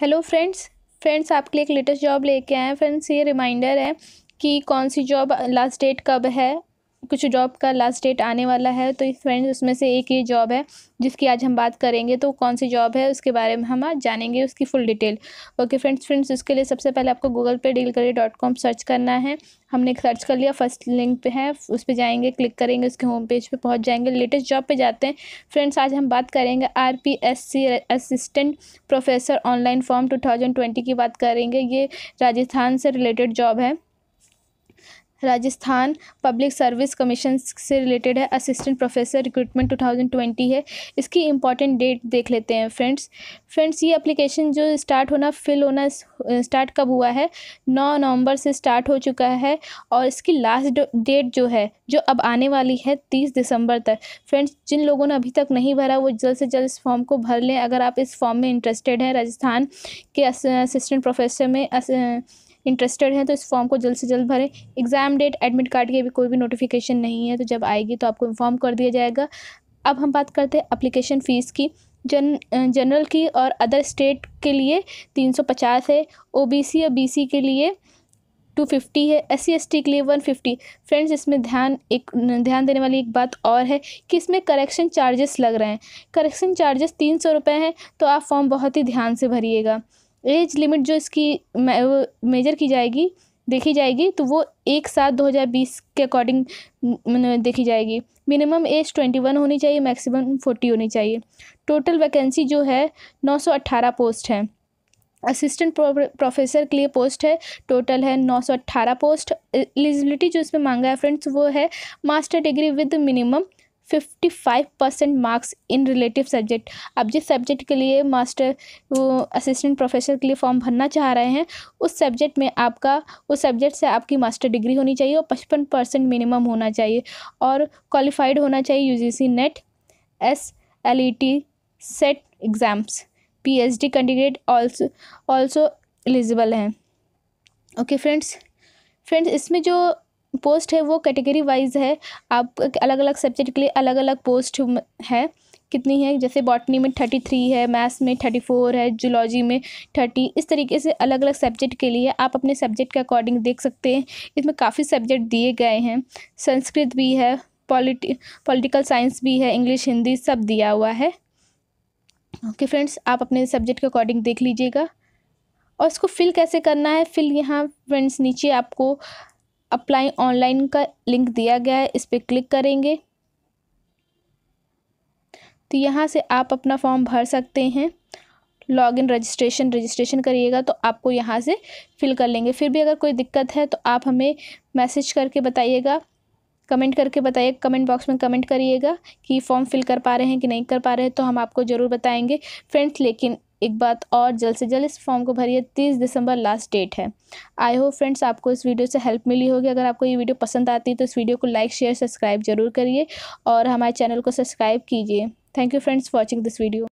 hello friends friends आपके लिए एक लेटेस्ट जॉब लेके आए हैं फ्रेंड्स ये रिमाइंडर है कि कौन सी जॉब लास्ट डेट कब है कुछ जॉब का लास्ट डेट आने वाला है तो फ्रेंड्स उसमें से एक ये जॉब है जिसकी आज हम बात करेंगे तो कौन सी जॉब है उसके बारे में हम आज जानेंगे उसकी full detail okay friends friends उसके लिए सबसे पहले आपको गूगल पे डील करी डॉट कॉम सर्च करना है हमने सर्च कर लिया फर्स्ट लिंक पे है उस पर जाएंगे क्लिक करेंगे उसके होम पेज पे पहुंच जाएंगे लेटेस्ट जॉब पे जाते हैं फ्रेंड्स आज हम बात करेंगे R P S C assistant professor online form two thousand twenty की बात करेंगे ये राजस्थान से रिलेटेड जॉब है राजस्थान पब्लिक सर्विस कमीशन से रिलेटेड है असिस्टेंट प्रोफेसर रिक्रूटमेंट 2020 है इसकी इंपॉर्टेंट डेट देख लेते हैं फ्रेंड्स फ्रेंड्स ये एप्लीकेशन जो स्टार्ट होना फिल होना स्टार्ट कब हुआ है 9 नवंबर से स्टार्ट हो चुका है और इसकी लास्ट डेट जो है जो अब आने वाली है तीस दिसंबर तक फ्रेंड्स जिन लोगों ने अभी तक नहीं भरा वो जल्द से जल्द इस फॉर्म को भर लें अगर आप इस फॉर्म में इंटरेस्टेड हैं राजस्थान के असिस्टेंट प्रोफेसर में अस, इंटरेस्टेड हैं तो इस फॉर्म को जल्द से जल्द भरें एग्ज़ाम डेट एडमिट कार्ड की अभी कोई भी नोटिफिकेशन नहीं है तो जब आएगी तो आपको इन्फॉर्म कर दिया जाएगा अब हम बात करते हैं अप्लीकेशन फ़ीस की जन जनरल की और अदर स्टेट के लिए तीन सौ पचास है ओ बी सी या सी के लिए टू फिफ्टी है एस सी एस टी के लिए वन फिफ्टी फ्रेंड्स इसमें ध्यान एक ध्यान देने वाली एक बात और है कि इसमें करेक्शन चार्जेस लग रहे हैं करेक्शन चार्जेस तीन सौ रुपये हैं तो आप फॉर्म बहुत ही ध्यान से भरिएगा एज लिमिट जो इसकी मेजर की जाएगी देखी जाएगी तो वो एक सात दो हज़ार बीस के अकॉर्डिंग देखी जाएगी मिनिमम एज ट्वेंटी वन होनी चाहिए मैक्सिमम फोर्टी होनी चाहिए टोटल वैकेंसी जो है नौ सौ अट्ठारह पोस्ट हैं असिस्टेंट प्रोफेसर के लिए पोस्ट है टोटल है नौ सौ अट्ठारह पोस्ट एलिजिबिलिटी जो इसमें मांगा है फ्रेंड्स वो है master degree with minimum fifty five percent marks in relative subject आप जिस सब्जेक्ट के लिए मास्टर असिस्टेंट प्रोफेसर के लिए फॉर्म भरना चाह रहे हैं उस सब्जेक्ट में आपका उस सब्जेक्ट से आपकी मास्टर डिग्री होनी चाहिए और पचपन परसेंट मिनिमम होना चाहिए और क्वालिफाइड होना चाहिए U G C NET S L E T SET exams P H D candidate also eligible हैं ओके फ्रेंड्स फ्रेंड्स इसमें जो पोस्ट है वो कैटेगरी वाइज है आप अलग अलग सब्जेक्ट के लिए अलग अलग पोस्ट है कितनी है जैसे बॉटनी में थर्टी थ्री है मैथ्स में थर्टी फोर है जुलॉजी में थर्टी इस तरीके से अलग अलग सब्जेक्ट के लिए आप अपने सब्जेक्ट के अकॉर्डिंग देख सकते हैं इसमें काफ़ी सब्जेक्ट दिए गए हैं संस्कृत भी है पॉलिटी पॉलिटिकल साइंस भी है इंग्लिश हिंदी सब दिया हुआ है ओके okay फ्रेंड्स आप अपने सब्जेक्ट के अकॉर्डिंग देख लीजिएगा और इसको फिल कैसे करना है फिल यहाँ फ्रेंड्स नीचे आपको अप्लाई ऑनलाइन का लिंक दिया गया है इस पर क्लिक करेंगे तो यहाँ से आप अपना फॉर्म भर सकते हैं लॉगिन रजिस्ट्रेशन रजिस्ट्रेशन करिएगा तो आपको यहाँ से फिल कर लेंगे फिर भी अगर कोई दिक्कत है तो आप हमें मैसेज करके बताइएगा कमेंट करके बताइए कमेंट बॉक्स में कमेंट करिएगा कि फॉर्म फिल कर पा रहे हैं कि नहीं कर पा रहे हैं तो हम आपको ज़रूर बताएंगे फ्रेंड्स लेकिन एक बात और जल्द से जल्द इस फॉर्म को भरिए तीस दिसंबर लास्ट डेट है आई होप फ्रेंड्स आपको इस वीडियो से हेल्प मिली होगी अगर आपको ये वीडियो पसंद आती है तो इस वीडियो को लाइक शेयर सब्सक्राइब जरूर करिए और हमारे चैनल को सब्सक्राइब कीजिए thank you friends watching this video